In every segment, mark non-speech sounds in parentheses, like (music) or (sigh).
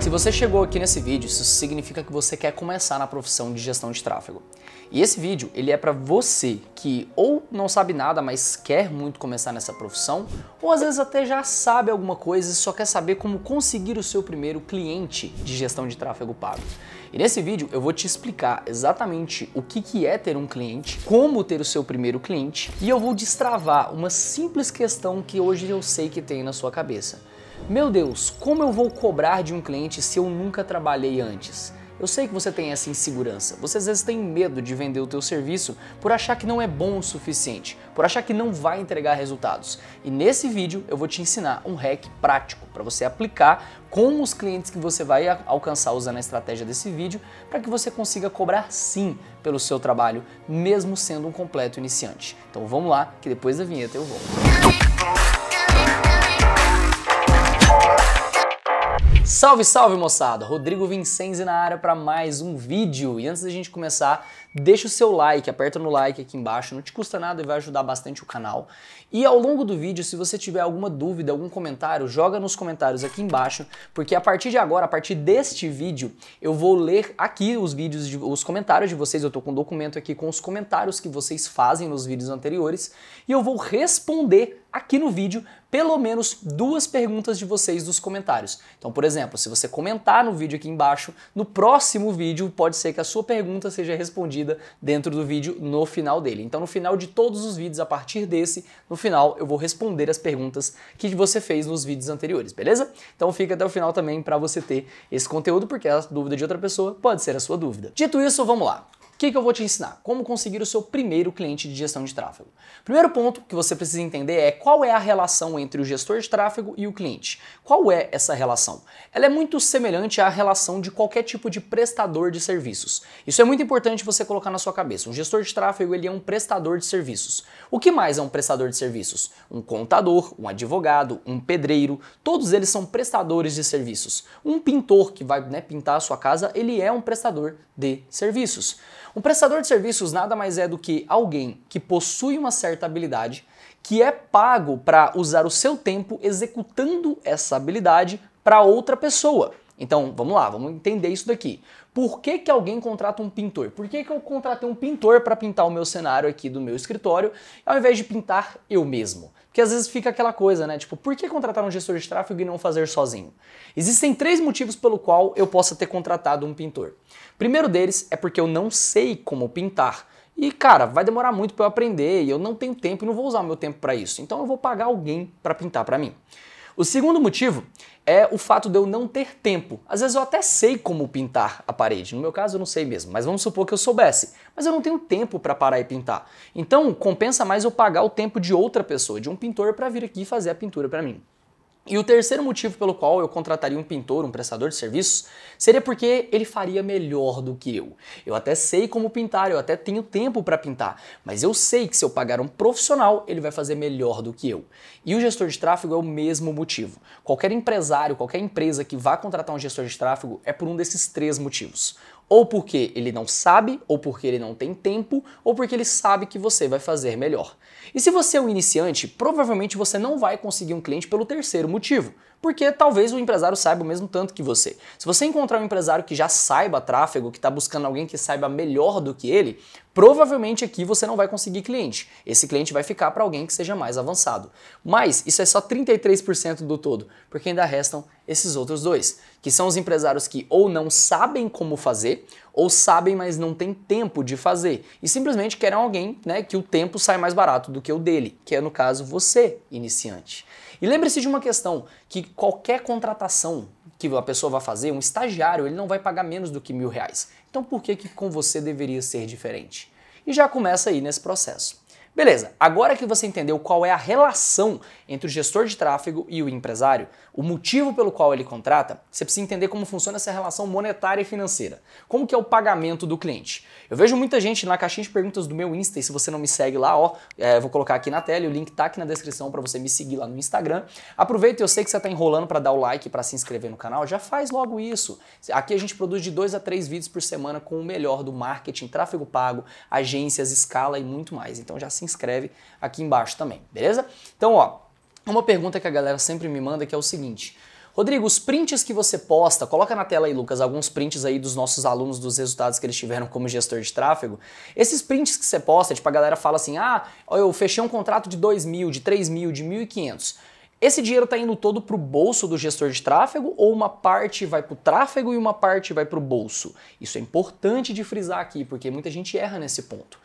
Se você chegou aqui nesse vídeo, isso significa que você quer começar na profissão de gestão de tráfego. E esse vídeo, ele é para você que ou não sabe nada, mas quer muito começar nessa profissão, ou às vezes até já sabe alguma coisa e só quer saber como conseguir o seu primeiro cliente de gestão de tráfego pago. E nesse vídeo eu vou te explicar exatamente o que, que é ter um cliente, como ter o seu primeiro cliente e eu vou destravar uma simples questão que hoje eu sei que tem na sua cabeça. Meu Deus, como eu vou cobrar de um cliente se eu nunca trabalhei antes? Eu sei que você tem essa insegurança. Você às vezes tem medo de vender o teu serviço por achar que não é bom o suficiente, por achar que não vai entregar resultados. E nesse vídeo eu vou te ensinar um hack prático para você aplicar com os clientes que você vai alcançar usando a estratégia desse vídeo, para que você consiga cobrar sim pelo seu trabalho, mesmo sendo um completo iniciante. Então vamos lá, que depois da vinheta eu volto. Salve, salve moçada! Rodrigo Vincenzi na área para mais um vídeo. E antes da gente começar, deixa o seu like, aperta no like aqui embaixo, não te custa nada e vai ajudar bastante o canal. E ao longo do vídeo, se você tiver alguma dúvida, algum comentário, joga nos comentários aqui embaixo, porque a partir de agora, a partir deste vídeo, eu vou ler aqui os vídeos, de, os comentários de vocês. Eu tô com um documento aqui com os comentários que vocês fazem nos vídeos anteriores e eu vou responder aqui no vídeo pelo menos duas perguntas de vocês dos comentários. Então, por exemplo, se você comentar no vídeo aqui embaixo, no próximo vídeo pode ser que a sua pergunta seja respondida dentro do vídeo no final dele. Então, no final de todos os vídeos a partir desse, no final eu vou responder as perguntas que você fez nos vídeos anteriores, beleza? Então, fica até o final também para você ter esse conteúdo, porque a dúvida de outra pessoa pode ser a sua dúvida. Dito isso, vamos lá. O que, que eu vou te ensinar? Como conseguir o seu primeiro cliente de gestão de tráfego. Primeiro ponto que você precisa entender é qual é a relação entre o gestor de tráfego e o cliente. Qual é essa relação? Ela é muito semelhante à relação de qualquer tipo de prestador de serviços. Isso é muito importante você colocar na sua cabeça. Um gestor de tráfego ele é um prestador de serviços. O que mais é um prestador de serviços? Um contador, um advogado, um pedreiro, todos eles são prestadores de serviços. Um pintor que vai né, pintar a sua casa, ele é um prestador de serviços. Um prestador de serviços nada mais é do que alguém que possui uma certa habilidade, que é pago para usar o seu tempo executando essa habilidade para outra pessoa. Então, vamos lá, vamos entender isso daqui. Por que, que alguém contrata um pintor? Por que, que eu contratei um pintor para pintar o meu cenário aqui do meu escritório, ao invés de pintar eu mesmo? que às vezes fica aquela coisa, né? Tipo, por que contratar um gestor de tráfego e não fazer sozinho? Existem três motivos pelo qual eu possa ter contratado um pintor. Primeiro deles é porque eu não sei como pintar. E cara, vai demorar muito para eu aprender, e eu não tenho tempo e não vou usar meu tempo para isso. Então eu vou pagar alguém para pintar para mim. O segundo motivo é o fato de eu não ter tempo. Às vezes eu até sei como pintar a parede. No meu caso eu não sei mesmo, mas vamos supor que eu soubesse. Mas eu não tenho tempo para parar e pintar. Então compensa mais eu pagar o tempo de outra pessoa, de um pintor, para vir aqui fazer a pintura para mim. E o terceiro motivo pelo qual eu contrataria um pintor, um prestador de serviços, seria porque ele faria melhor do que eu. Eu até sei como pintar, eu até tenho tempo para pintar, mas eu sei que se eu pagar um profissional, ele vai fazer melhor do que eu. E o gestor de tráfego é o mesmo motivo. Qualquer empresário, qualquer empresa que vá contratar um gestor de tráfego é por um desses três motivos ou porque ele não sabe, ou porque ele não tem tempo, ou porque ele sabe que você vai fazer melhor. E se você é um iniciante, provavelmente você não vai conseguir um cliente pelo terceiro motivo, porque talvez o empresário saiba o mesmo tanto que você. Se você encontrar um empresário que já saiba tráfego, que está buscando alguém que saiba melhor do que ele, provavelmente aqui você não vai conseguir cliente. Esse cliente vai ficar para alguém que seja mais avançado. Mas isso é só 33% do todo, porque ainda restam esses outros dois, que são os empresários que ou não sabem como fazer, ou sabem, mas não têm tempo de fazer e simplesmente querem alguém né, que o tempo sai mais barato do que o dele, que é no caso você, iniciante. E lembre-se de uma questão, que qualquer contratação que a pessoa vai fazer, um estagiário, ele não vai pagar menos do que mil reais. Então por que, que com você deveria ser diferente? E já começa aí nesse processo. Beleza, agora que você entendeu qual é a relação entre o gestor de tráfego e o empresário, o motivo pelo qual ele contrata, você precisa entender como funciona essa relação monetária e financeira. Como que é o pagamento do cliente? Eu vejo muita gente na caixinha de perguntas do meu Insta, e se você não me segue lá, ó, é, vou colocar aqui na tela, o link tá aqui na descrição para você me seguir lá no Instagram. Aproveita, eu sei que você tá enrolando para dar o like, para se inscrever no canal, já faz logo isso. Aqui a gente produz de dois a três vídeos por semana com o melhor do marketing, tráfego pago, agências, escala e muito mais. Então já se inscreve aqui embaixo também, beleza? Então, ó, uma pergunta que a galera sempre me manda que é o seguinte: Rodrigo, os prints que você posta, coloca na tela aí, Lucas, alguns prints aí dos nossos alunos, dos resultados que eles tiveram como gestor de tráfego. Esses prints que você posta, tipo, a galera fala assim: ah, eu fechei um contrato de 2 mil, de 3 mil, de 1.500. Esse dinheiro tá indo todo pro bolso do gestor de tráfego ou uma parte vai pro tráfego e uma parte vai pro bolso? Isso é importante de frisar aqui, porque muita gente erra nesse ponto.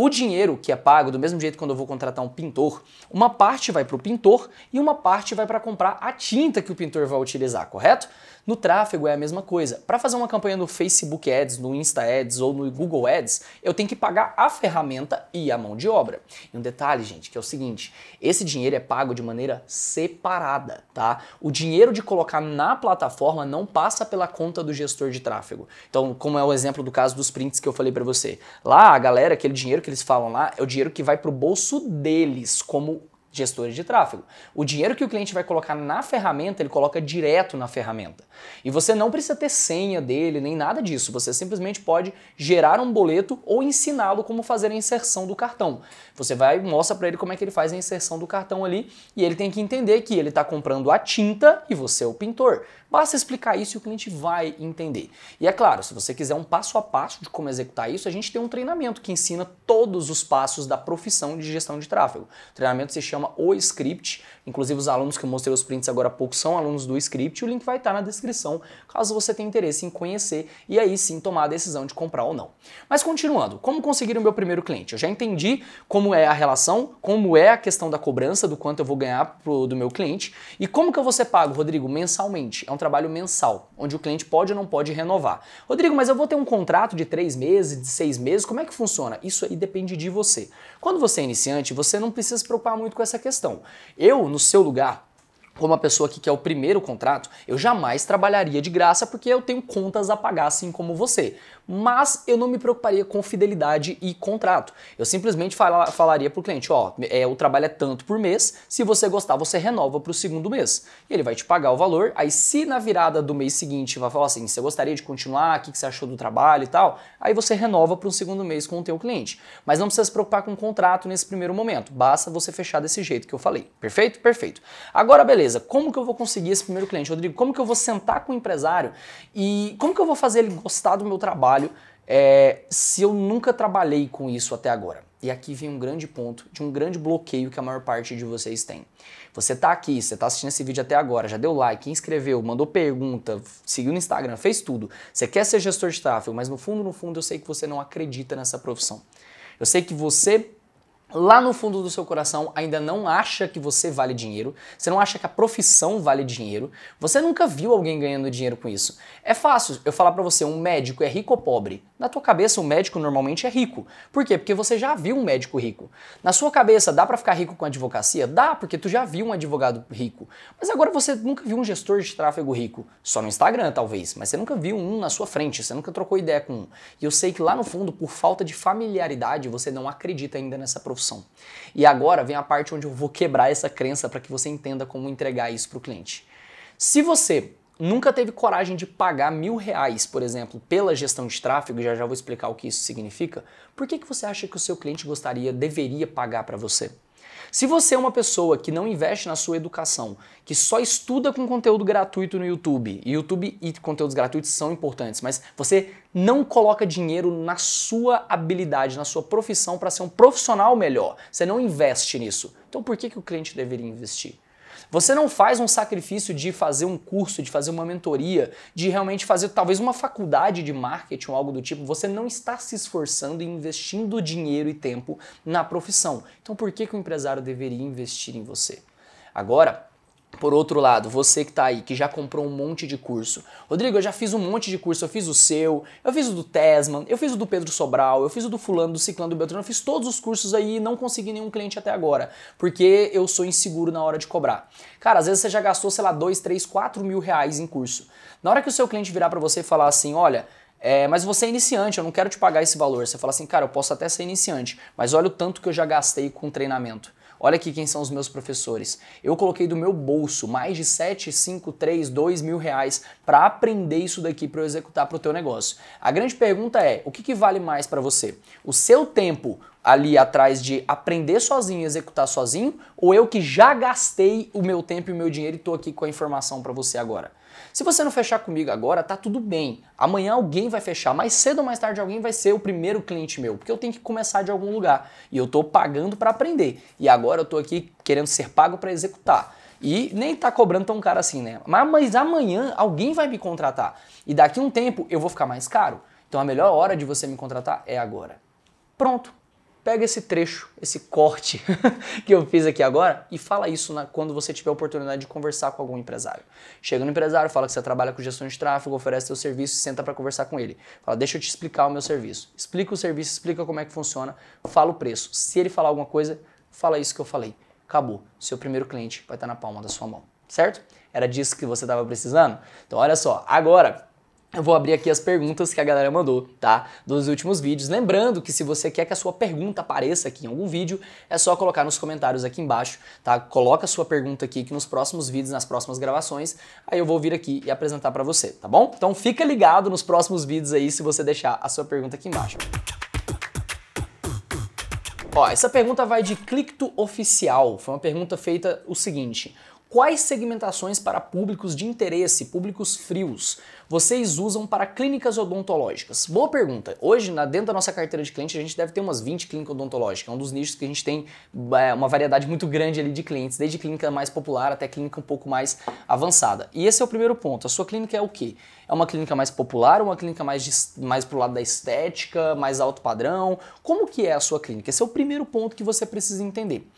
O dinheiro que é pago, do mesmo jeito quando eu vou contratar um pintor, uma parte vai para o pintor e uma parte vai para comprar a tinta que o pintor vai utilizar, correto? No tráfego é a mesma coisa. Para fazer uma campanha no Facebook Ads, no Insta Ads ou no Google Ads, eu tenho que pagar a ferramenta e a mão de obra. E um detalhe, gente, que é o seguinte, esse dinheiro é pago de maneira separada, tá? O dinheiro de colocar na plataforma não passa pela conta do gestor de tráfego. Então, como é o exemplo do caso dos prints que eu falei para você. Lá, a galera, aquele dinheiro que eles falam lá, é o dinheiro que vai pro bolso deles como gestores de tráfego. O dinheiro que o cliente vai colocar na ferramenta, ele coloca direto na ferramenta. E você não precisa ter senha dele, nem nada disso. Você simplesmente pode gerar um boleto ou ensiná-lo como fazer a inserção do cartão. Você vai mostra para ele como é que ele faz a inserção do cartão ali e ele tem que entender que ele está comprando a tinta e você é o pintor. Basta explicar isso e o cliente vai entender. E é claro, se você quiser um passo a passo de como executar isso, a gente tem um treinamento que ensina todos os passos da profissão de gestão de tráfego. O treinamento se chama o Script. Inclusive, os alunos que eu mostrei os prints agora há pouco são alunos do Script. O link vai estar na descrição, caso você tenha interesse em conhecer e aí sim tomar a decisão de comprar ou não. Mas continuando, como conseguir o meu primeiro cliente? Eu já entendi como é a relação, como é a questão da cobrança, do quanto eu vou ganhar pro, do meu cliente e como que eu vou ser pago, Rodrigo, mensalmente. É um trabalho mensal, onde o cliente pode ou não pode renovar. Rodrigo, mas eu vou ter um contrato de três meses, de seis meses, como é que funciona? Isso aí depende de você. Quando você é iniciante, você não precisa se preocupar muito com essa essa questão. Eu, no seu lugar, como a pessoa que quer o primeiro contrato, eu jamais trabalharia de graça porque eu tenho contas a pagar, assim como você mas eu não me preocuparia com fidelidade e contrato. Eu simplesmente falaria para o cliente, ó, é, o trabalho é tanto por mês, se você gostar, você renova para o segundo mês. E ele vai te pagar o valor, aí se na virada do mês seguinte vai falar assim, você gostaria de continuar, o que, que você achou do trabalho e tal, aí você renova para o segundo mês com o teu cliente. Mas não precisa se preocupar com o contrato nesse primeiro momento, basta você fechar desse jeito que eu falei. Perfeito? Perfeito. Agora, beleza, como que eu vou conseguir esse primeiro cliente? Rodrigo, como que eu vou sentar com o empresário e como que eu vou fazer ele gostar do meu trabalho? trabalho é, se eu nunca trabalhei com isso até agora? E aqui vem um grande ponto de um grande bloqueio que a maior parte de vocês tem. Você tá aqui, você tá assistindo esse vídeo até agora, já deu like, inscreveu, mandou pergunta, seguiu no Instagram, fez tudo. Você quer ser gestor de tráfego, mas no fundo, no fundo, eu sei que você não acredita nessa profissão. Eu sei que você lá no fundo do seu coração ainda não acha que você vale dinheiro, você não acha que a profissão vale dinheiro, você nunca viu alguém ganhando dinheiro com isso. É fácil eu falar para você, um médico é rico ou pobre? Na tua cabeça, um médico normalmente é rico. Por quê? Porque você já viu um médico rico. Na sua cabeça, dá para ficar rico com advocacia? Dá, porque tu já viu um advogado rico. Mas agora você nunca viu um gestor de tráfego rico. Só no Instagram, talvez, mas você nunca viu um na sua frente, você nunca trocou ideia com um. E eu sei que lá no fundo, por falta de familiaridade, você não acredita ainda nessa profissão e agora vem a parte onde eu vou quebrar essa crença para que você entenda como entregar isso para o cliente. Se você nunca teve coragem de pagar mil reais, por exemplo, pela gestão de tráfego, já já vou explicar o que isso significa, por que, que você acha que o seu cliente gostaria, deveria pagar para você? Se você é uma pessoa que não investe na sua educação, que só estuda com conteúdo gratuito no YouTube, e YouTube e conteúdos gratuitos são importantes, mas você não coloca dinheiro na sua habilidade, na sua profissão para ser um profissional melhor, você não investe nisso. Então por que, que o cliente deveria investir? Você não faz um sacrifício de fazer um curso, de fazer uma mentoria, de realmente fazer talvez uma faculdade de marketing ou algo do tipo. Você não está se esforçando e investindo dinheiro e tempo na profissão. Então por que, que o empresário deveria investir em você? Agora, por outro lado, você que está aí, que já comprou um monte de curso. Rodrigo, eu já fiz um monte de curso, eu fiz o seu, eu fiz o do Tesman, eu fiz o do Pedro Sobral, eu fiz o do fulano, do ciclano, do Beltrano, eu fiz todos os cursos aí e não consegui nenhum cliente até agora, porque eu sou inseguro na hora de cobrar. Cara, às vezes você já gastou, sei lá, dois, três, quatro mil reais em curso. Na hora que o seu cliente virar para você e falar assim, olha, é, mas você é iniciante, eu não quero te pagar esse valor. Você fala assim, cara, eu posso até ser iniciante, mas olha o tanto que eu já gastei com treinamento. Olha aqui quem são os meus professores. Eu coloquei do meu bolso mais de 7, 5, 3, 2 mil reais para aprender isso daqui para eu executar para o teu negócio. A grande pergunta é, o que, que vale mais para você? O seu tempo, ali atrás de aprender sozinho, executar sozinho, ou eu que já gastei o meu tempo e o meu dinheiro e estou aqui com a informação para você agora? Se você não fechar comigo agora, tá tudo bem. Amanhã alguém vai fechar, mais cedo ou mais tarde alguém vai ser o primeiro cliente meu, porque eu tenho que começar de algum lugar e eu estou pagando para aprender. E agora eu estou aqui querendo ser pago para executar. E nem tá cobrando tão caro assim, né? Mas, mas amanhã alguém vai me contratar e daqui um tempo eu vou ficar mais caro. Então a melhor hora de você me contratar é agora. Pronto pega esse trecho, esse corte (laughs) que eu fiz aqui agora e fala isso na, quando você tiver a oportunidade de conversar com algum empresário. Chega no empresário, fala que você trabalha com gestão de tráfego, oferece seu serviço e senta para conversar com ele. Fala, deixa eu te explicar o meu serviço. Explica o serviço, explica como é que funciona, fala o preço. Se ele falar alguma coisa, fala isso que eu falei. Acabou. Seu primeiro cliente vai estar na palma da sua mão, certo? Era disso que você estava precisando? Então olha só, agora eu vou abrir aqui as perguntas que a galera mandou, tá? Dos últimos vídeos. Lembrando que se você quer que a sua pergunta apareça aqui em algum vídeo, é só colocar nos comentários aqui embaixo, tá? Coloca a sua pergunta aqui que nos próximos vídeos, nas próximas gravações, aí eu vou vir aqui e apresentar para você, tá bom? Então fica ligado nos próximos vídeos aí se você deixar a sua pergunta aqui embaixo. Ó, essa pergunta vai de Clicto Oficial. Foi uma pergunta feita o seguinte: Quais segmentações para públicos de interesse, públicos frios, vocês usam para clínicas odontológicas? Boa pergunta. Hoje, na, dentro da nossa carteira de cliente, a gente deve ter umas 20 clínicas odontológicas. É um dos nichos que a gente tem é, uma variedade muito grande ali de clientes, desde clínica mais popular até clínica um pouco mais avançada. E esse é o primeiro ponto. A sua clínica é o quê? É uma clínica mais popular, uma clínica mais, mais pro lado da estética, mais alto padrão? Como que é a sua clínica? Esse é o primeiro ponto que você precisa entender.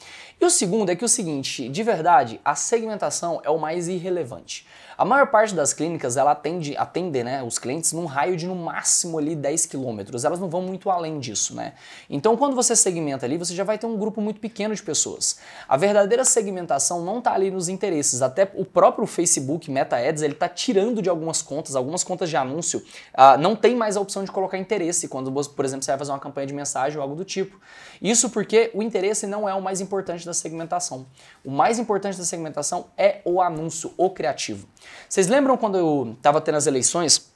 E o segundo é que é o seguinte, de verdade, a segmentação é o mais irrelevante. A maior parte das clínicas ela atende, atende né, os clientes num raio de no máximo ali 10 quilômetros. Elas não vão muito além disso, né? Então quando você segmenta ali, você já vai ter um grupo muito pequeno de pessoas. A verdadeira segmentação não está ali nos interesses. Até o próprio Facebook Meta Ads ele está tirando de algumas contas, algumas contas de anúncio, uh, não tem mais a opção de colocar interesse quando, por exemplo, você vai fazer uma campanha de mensagem ou algo do tipo. Isso porque o interesse não é o mais importante da segmentação. O mais importante da segmentação é o anúncio, o criativo. Vocês lembram quando eu estava tendo as eleições?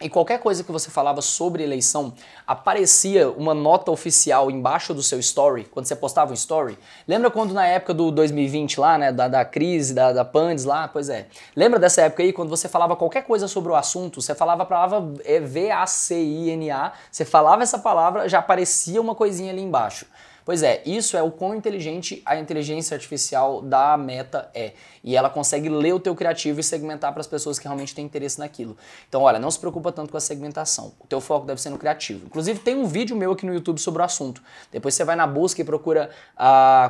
E qualquer coisa que você falava sobre eleição, aparecia uma nota oficial embaixo do seu story, quando você postava um story. Lembra quando na época do 2020 lá, né, da, da crise, da, da PANDES lá? Pois é. Lembra dessa época aí, quando você falava qualquer coisa sobre o assunto, você falava a palavra é V-A-C-I-N-A, você falava essa palavra, já aparecia uma coisinha ali embaixo. Pois é, isso é o quão inteligente a inteligência artificial da Meta é. E ela consegue ler o teu criativo e segmentar para as pessoas que realmente têm interesse naquilo. Então, olha, não se preocupa tanto com a segmentação. O teu foco deve ser no criativo. Inclusive, tem um vídeo meu aqui no YouTube sobre o assunto. Depois você vai na busca e procura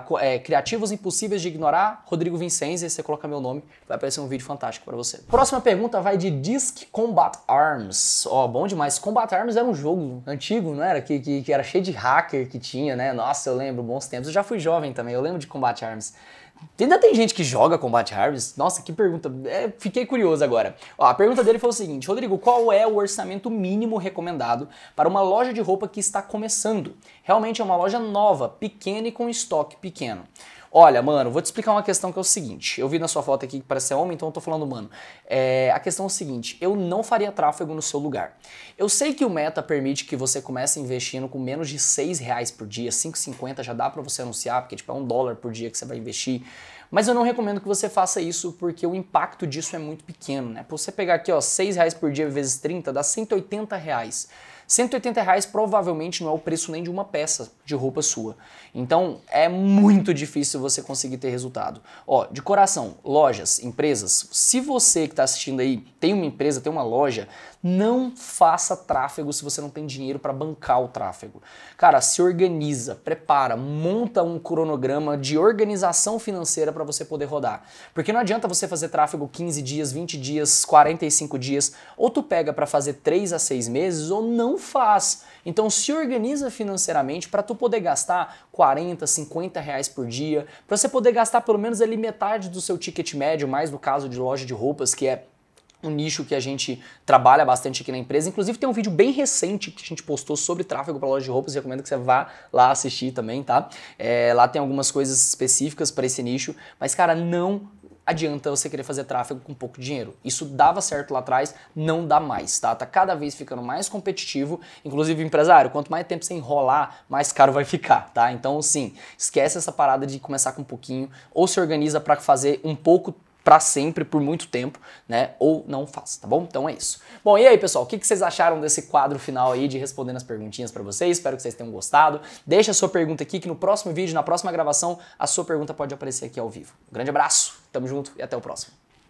uh, é, Criativos Impossíveis de Ignorar, Rodrigo Vincenzi, e você coloca meu nome, vai aparecer um vídeo fantástico para você. Próxima pergunta vai de Disc Combat Arms. Ó, oh, bom demais. Combat Arms era um jogo antigo, não era? Que, que, que era cheio de hacker que tinha, né? Nossa, nossa, eu lembro, bons tempos. Eu já fui jovem também, eu lembro de Combat Arms. Ainda tem gente que joga Combat arms Nossa, que pergunta. É, fiquei curioso agora. Ó, a pergunta dele foi o seguinte: Rodrigo, qual é o orçamento mínimo recomendado para uma loja de roupa que está começando? Realmente é uma loja nova, pequena e com estoque pequeno. Olha, mano, vou te explicar uma questão que é o seguinte. Eu vi na sua foto aqui que parece ser homem, então eu tô falando, mano. É, a questão é o seguinte: eu não faria tráfego no seu lugar. Eu sei que o Meta permite que você comece investindo com menos de 6 reais por dia, 5,50 já dá para você anunciar, porque tipo, é um dólar por dia que você vai investir. Mas eu não recomendo que você faça isso porque o impacto disso é muito pequeno, né? Pra você pegar aqui, ó, 6 reais por dia vezes 30 dá 180 reais. 180 reais provavelmente não é o preço nem de uma peça de roupa sua. Então é muito difícil você conseguir ter resultado. Ó, de coração, lojas, empresas, se você que está assistindo aí tem uma empresa, tem uma loja, não faça tráfego se você não tem dinheiro para bancar o tráfego. Cara, se organiza, prepara, monta um cronograma de organização financeira para você poder rodar. Porque não adianta você fazer tráfego 15 dias, 20 dias, 45 dias, ou tu pega para fazer 3 a 6 meses ou não não faz. Então se organiza financeiramente para tu poder gastar 40, 50 reais por dia, para você poder gastar pelo menos ali metade do seu ticket médio, mais no caso de loja de roupas, que é um nicho que a gente trabalha bastante aqui na empresa. Inclusive tem um vídeo bem recente que a gente postou sobre tráfego para loja de roupas, recomendo que você vá lá assistir também, tá? É, lá tem algumas coisas específicas para esse nicho, mas cara, não adianta você querer fazer tráfego com pouco dinheiro. Isso dava certo lá atrás, não dá mais, tá? Tá cada vez ficando mais competitivo, inclusive empresário, quanto mais tempo você enrolar, mais caro vai ficar, tá? Então, sim, esquece essa parada de começar com um pouquinho ou se organiza para fazer um pouco para sempre, por muito tempo, né? Ou não faça, tá bom? Então é isso. Bom, e aí, pessoal, o que, que vocês acharam desse quadro final aí de respondendo as perguntinhas para vocês? Espero que vocês tenham gostado. Deixa a sua pergunta aqui, que no próximo vídeo, na próxima gravação, a sua pergunta pode aparecer aqui ao vivo. Um grande abraço, tamo junto e até o próximo.